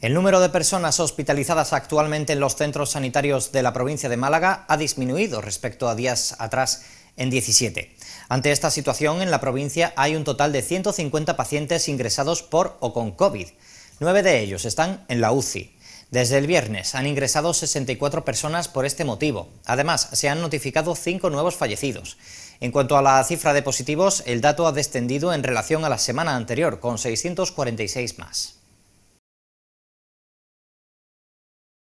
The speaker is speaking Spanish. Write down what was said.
El número de personas hospitalizadas actualmente en los centros sanitarios de la provincia de Málaga ha disminuido respecto a días atrás en 17. Ante esta situación, en la provincia hay un total de 150 pacientes ingresados por o con COVID. Nueve de ellos están en la UCI. Desde el viernes han ingresado 64 personas por este motivo. Además, se han notificado cinco nuevos fallecidos. En cuanto a la cifra de positivos, el dato ha descendido en relación a la semana anterior, con 646 más.